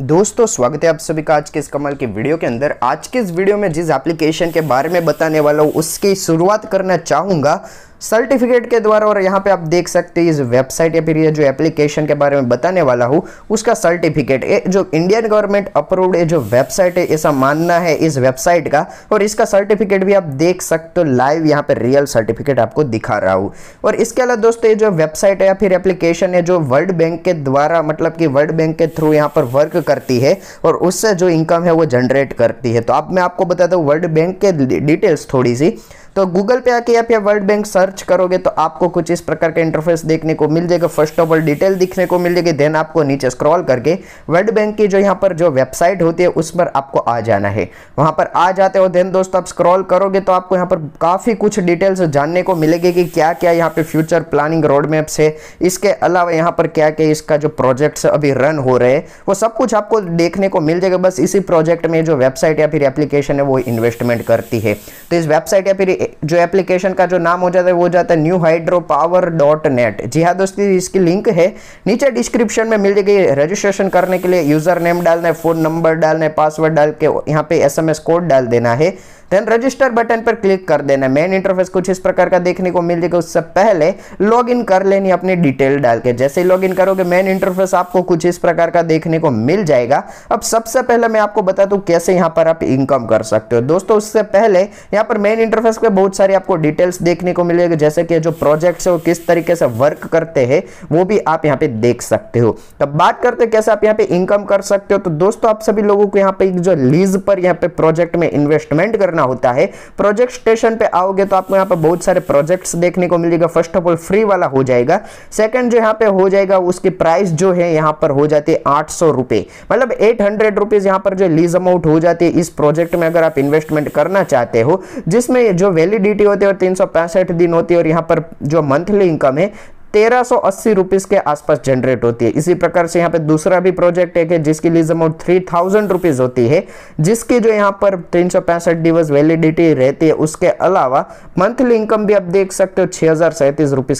दोस्तों स्वागत है आप सभी का आज के इस कमल की वीडियो के अंदर आज के इस वीडियो में जिस एप्लीकेशन के बारे में बताने वाला हूँ उसकी शुरुआत करना चाहूँगा सर्टिफिकेट के द्वारा और यहाँ पे आप देख सकते हैं इस वेबसाइट या फिर ये जो एप्लीकेशन के बारे में बताने वाला हूँ उसका सर्टिफिकेट ये जो इंडियन गवर्नमेंट अप्रूव्ड ये जो वेबसाइट है ऐसा मानना है इस वेबसाइट का और इसका सर्टिफिकेट भी आप देख सकते हो लाइव यहाँ पे रियल सर्टिफिकेट आपको दिखा रहा हूँ और इसके अलावा दोस्तों ये जो वेबसाइट है या फिर एप्लीकेशन है जो वर्ल्ड बैंक के द्वारा मतलब कि वर्ल्ड बैंक के थ्रू यहाँ पर वर्क करती है और उससे जो इनकम है वो जनरेट करती है तो अब आप मैं आपको बताता हूँ वर्ल्ड बैंक के डिटेल्स थोड़ी सी तो गूगल पे आके आप या वर्ल्ड बैंक सर्च करोगे तो आपको कुछ इस प्रकार का इंटरफेस देखने को मिल जाएगा फर्स्ट ऑफ ऑल डिटेल दिखने को मिल जाएगी देन आपको नीचे स्क्रॉल करके वर्ल्ड बैंक की जो यहाँ पर जो वेबसाइट होती है उस पर आपको आ जाना है वहाँ पर आ जाते हो देन दोस्तों आप स्क्रॉल करोगे तो आपको यहाँ पर काफ़ी कुछ डिटेल्स जानने को मिलेगी कि क्या क्या यहाँ पे फ्यूचर प्लानिंग रोड मैप्स है इसके अलावा यहाँ पर क्या क्या इसका जो प्रोजेक्ट्स अभी रन हो रहे हैं वो सब कुछ आपको देखने को मिल जाएगा बस इसी प्रोजेक्ट में जो वेबसाइट या फिर एप्लीकेशन है वो इन्वेस्टमेंट करती है तो इस वेबसाइट या फिर जो एप्लीकेशन का जो नाम हो जाता है वो जाता है new hydro power dot net जी हाँ दोस्तों इसकी लिंक है नीचे डिस्क्रिप्शन में मिल जाएगी रजिस्ट्रेशन करने के लिए यूज़र नेम डालना है फ़ोन नंबर डालना है पासवर्ड डाल के यहाँ पे एस कोड डाल देना है देन रजिस्टर बटन पर क्लिक कर देना मेन इंटरफेस कुछ इस प्रकार का देखने को मिल जाएगा उससे पहले लॉगिन कर लेनी अपनी डिटेल डाल के जैसे ही लॉगिन करोगे मेन इंटरफेस आपको कुछ इस प्रकार का देखने को मिल जाएगा अब सबसे पहले मैं आपको बता दूं कैसे यहाँ पर आप इनकम कर सकते हो दोस्तों उससे पहले यहाँ पर मेन इंटरफेस पे बहुत सारी आपको डिटेल्स देखने को मिलेगी जैसे कि जो प्रोजेक्ट्स है वो किस तरीके से वर्क करते हैं वो भी आप यहाँ पे देख सकते हो तब बात करते कैसे आप यहाँ पे इनकम कर सकते हो तो दोस्तों आप सभी लोगों को यहाँ पे जो लीज पर यहाँ पे प्रोजेक्ट में इन्वेस्टमेंट करना करना होता है प्रोजेक्ट स्टेशन पे आओगे तो आपको यहाँ पे बहुत सारे प्रोजेक्ट्स देखने को मिलेगा फर्स्ट ऑफ ऑल फ्री वाला हो जाएगा सेकंड जो यहाँ पे हो जाएगा उसकी प्राइस जो है यहाँ पर हो जाती है आठ सौ मतलब एट हंड्रेड रुपीज़ यहाँ पर जो लीज अमाउंट हो जाती है इस प्रोजेक्ट में अगर आप इन्वेस्टमेंट करना चाहते हो जिसमें जो वैलिडिटी होती है और तीन दिन होती है और यहाँ पर जो मंथली इनकम है तेरह सौ के आसपास जनरेट होती है इसी प्रकार से यहाँ पे दूसरा भी प्रोजेक्ट एक है जिसकी लीज अमाउंट थ्री थाउजेंड होती है जिसकी जो यहाँ पर तीन दिवस वैलिडिटी रहती है उसके अलावा मंथली इनकम भी आप देख सकते हो छह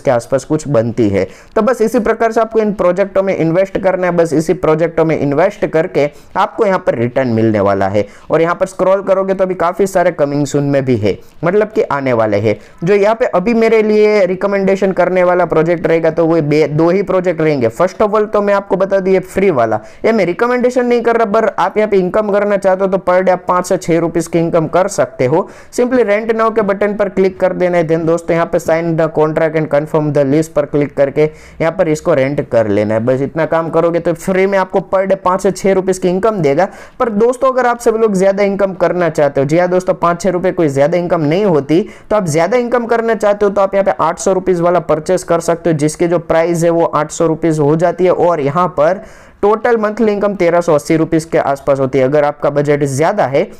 के आसपास कुछ बनती है तो बस इसी प्रकार से आपको इन प्रोजेक्टों में इन्वेस्ट करना है बस इसी प्रोजेक्टों में इन्वेस्ट करके आपको यहाँ पर रिटर्न मिलने वाला है और यहाँ पर स्क्रॉल करोगे तो अभी काफी सारे कमिंग सुन में भी है मतलब कि आने वाले हैं जो यहाँ पे अभी मेरे लिए रिकमेंडेशन करने वाला प्रोजेक्ट प्रोजेक्ट रहेगा तो वो दो ही प्रोजेक्ट रहेंगे फर्स्ट ऑफ ऑल तो मैं आपको बता दी फ्री वाला ये मैं रिकमेंडेशन नहीं कर रहा पर आप यहाँ पे इनकम करना चाहते हो तो पर डे आप पांच से छह रुपीज़ की इनकम कर सकते हो सिंपली रेंट नाउ के बटन पर क्लिक कर देना है देन दोस्तों यहाँ पे sign the contract and confirm the list पर क्लिक करके यहाँ पर इसको रेंट कर लेना है बस इतना काम करोगे तो फ्री में आपको पर डे पांच से छह रुपीज़ की इनकम देगा पर दोस्तों अगर आप सब लोग ज़्यादा इनकम करना चाहते हो जी हाँ दोस्तों पांच छह रुपए कोई ज़्यादा इनकम नहीं होती तो आप ज़्यादा इनकम करना चाहते हो तो आप यहाँ पे आठ सौ रुपीज वाला परचेस कर सकते हो जिसके जो प्राइस है वो आठ सौ हो जाती है और यहाँ पर टोटल मंथली इनकम तेरह सौ अस्सी के आसपास होती है अगर आपका बजट ज़्यादा है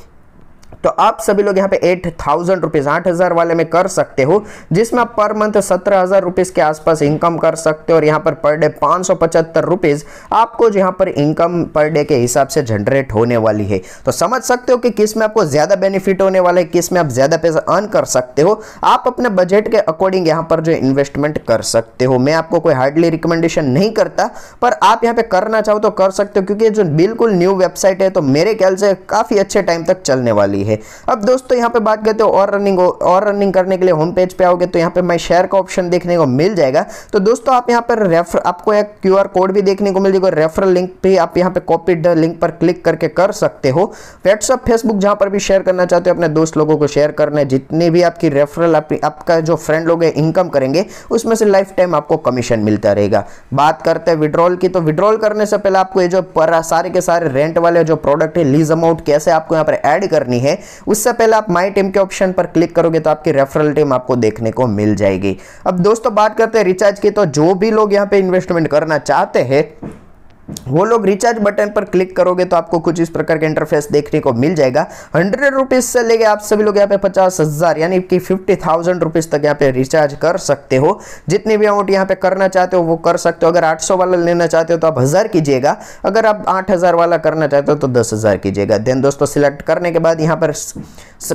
तो आप सभी लोग यहाँ पे एट थाउजेंड रुपीज़ आठ हज़ार वाले में कर सकते हो जिसमें आप पर मंथ सत्रह हज़ार रुपीज़ के आसपास इनकम कर सकते हो और यहाँ पर पर डे पाँच सौ पचहत्तर रुपीज़ आपको यहाँ पर इनकम पर डे के हिसाब से जनरेट होने वाली है तो समझ सकते हो कि किस में आपको ज़्यादा बेनिफिट होने वाला है किस में आप ज़्यादा पैसा अर्न कर सकते हो आप अपने बजट के अकॉर्डिंग यहाँ पर जो इन्वेस्टमेंट कर सकते हो मैं आपको कोई हार्डली रिकमेंडेशन नहीं करता पर आप यहाँ पे करना चाहो तो कर सकते हो क्योंकि जो बिल्कुल न्यू वेबसाइट है तो मेरे ख्याल से काफ़ी अच्छे टाइम तक चलने वाली वाली है अब दोस्तों यहाँ पे बात करते हो और रनिंग और रनिंग करने के लिए होम पेज पे आओगे तो यहाँ पे माई शेयर का ऑप्शन देखने को मिल जाएगा तो दोस्तों आप यहाँ पर रेफर आपको एक क्यू कोड भी देखने को मिल जाएगा रेफरल लिंक पर आप यहाँ पे कॉपी लिंक पर क्लिक करके कर सकते हो व्हाट्सअप फेसबुक जहाँ पर भी शेयर करना चाहते हो अपने दोस्त लोगों को शेयर करना है जितने भी आपकी रेफरल आपका जो फ्रेंड लोग है इनकम करेंगे उसमें से लाइफ टाइम आपको कमीशन मिलता रहेगा बात करते हैं विड्रॉल की तो विड्रॉल करने से पहले आपको ये जो सारे के सारे रेंट वाले जो प्रोडक्ट है लीज अमाउंट कैसे आपको यहाँ पर ऐड करनी है है उससे पहले आप माई टीम के ऑप्शन पर क्लिक करोगे तो आपकी रेफरल टीम आपको देखने को मिल जाएगी अब दोस्तों बात करते हैं रिचार्ज की तो जो भी लोग यहाँ पे इन्वेस्टमेंट करना चाहते हैं वो लोग रिचार्ज बटन पर क्लिक करोगे तो आपको कुछ इस प्रकार का इंटरफेस देखने को मिल जाएगा हंड्रेड रुपीज़ से लेके आप सभी लोग यहाँ पे पचास हज़ार यानी कि फिफ्टी थाउजेंड रुपीज़ तक यहाँ पे रिचार्ज कर सकते हो जितनी भी अमाउंट यहाँ पे करना चाहते हो वो कर सकते हो अगर आठ सौ वाला लेना चाहते हो तो आप हज़ार कीजिएगा अगर आप आठ हज़ार वाला करना चाहते हो तो दस हज़ार कीजिएगा देन दोस्तों सिलेक्ट करने के बाद यहाँ पर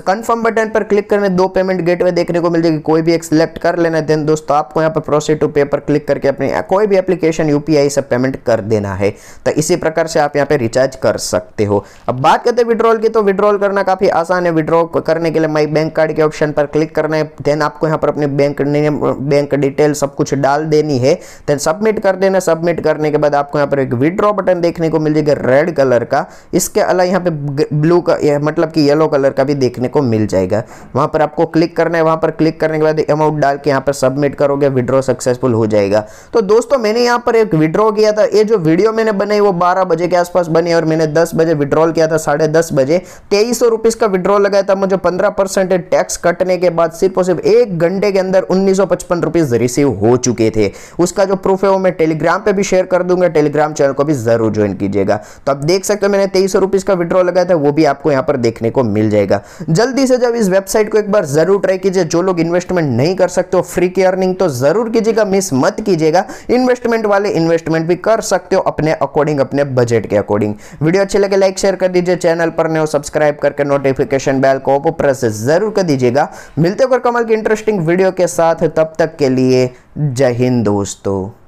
कन्फर्म बटन पर क्लिक करने दो पेमेंट गेटवे देखने को मिल जाएगी कोई भी एक सिलेक्ट कर लेना देन दोस्तों आपको यहाँ पर प्रोसीड टू पे पर क्लिक करके अपने कोई भी एप्लीकेशन यूपीआई से पेमेंट कर देना है है तो इसी प्रकार से आप यहाँ पे रिचार्ज कर सकते हो अब बात करते हैं विड्रॉल की तो विड्रॉल करना काफ़ी आसान है विड्रॉ करने के लिए माई बैंक कार्ड के ऑप्शन पर क्लिक करना है देन आपको यहाँ पर अपने बैंक नेम बैंक डिटेल सब कुछ डाल देनी है देन सबमिट कर देना सबमिट करने के बाद आपको यहाँ पर एक विड्रॉ बटन देखने को मिल जाएगा रेड कलर का इसके अलावा यहाँ पे ब्लू का मतलब कि येलो कलर का भी देखने को मिल जाएगा वहाँ पर आपको क्लिक करना है वहाँ पर क्लिक करने के बाद अमाउंट डाल के यहाँ पर सबमिट करोगे विड्रॉ सक्सेसफुल हो जाएगा तो दोस्तों मैंने यहाँ पर एक विड्रॉ किया था ये जो वीडियो मैंने बने वो बारह बजे के आसपास बने और मैंने दस बजे विड्रॉल किया था साढ़े दस बजे तेईस सौ रुपीज़ का विड्रॉल लगाया था मुझे पंद्रह परसेंट टैक्स कटने के बाद सिर्फ और सिर्फ एक घंटे के अंदर उन्नीस सौ पचपन रुपीज़ रिसीव हो चुके थे उसका जो प्रूफ है वो मैं टेलीग्राम पर भी शेयर कर दूंगा टेलीग्राम चैनल को भी ज़रूर ज्वाइन कीजिएगा तो आप देख सकते हो मैंने तेईस सौ का विड्रॉल लगाया था वो भी आपको यहाँ पर देखने को मिल जाएगा जल्दी से जब इस वेबसाइट को एक बार ज़रूर ट्राई कीजिए जो लोग इन्वेस्टमेंट नहीं कर सकते फ्री की अर्निंग तो ज़रूर कीजिएगा मिस मत कीजिएगा इन्वेस्टमेंट वाले इन्वेस्टमेंट भी कर सकते हो अपने अपने अकॉर्डिंग अपने बजट के अकॉर्डिंग वीडियो अच्छी लगे लाइक शेयर कर दीजिए चैनल पर नए सब्सक्राइब करके नोटिफिकेशन बेल को प्रेस जरूर कर दीजिएगा मिलते होकर कमल की इंटरेस्टिंग वीडियो के साथ तब तक के लिए जय हिंद दोस्तों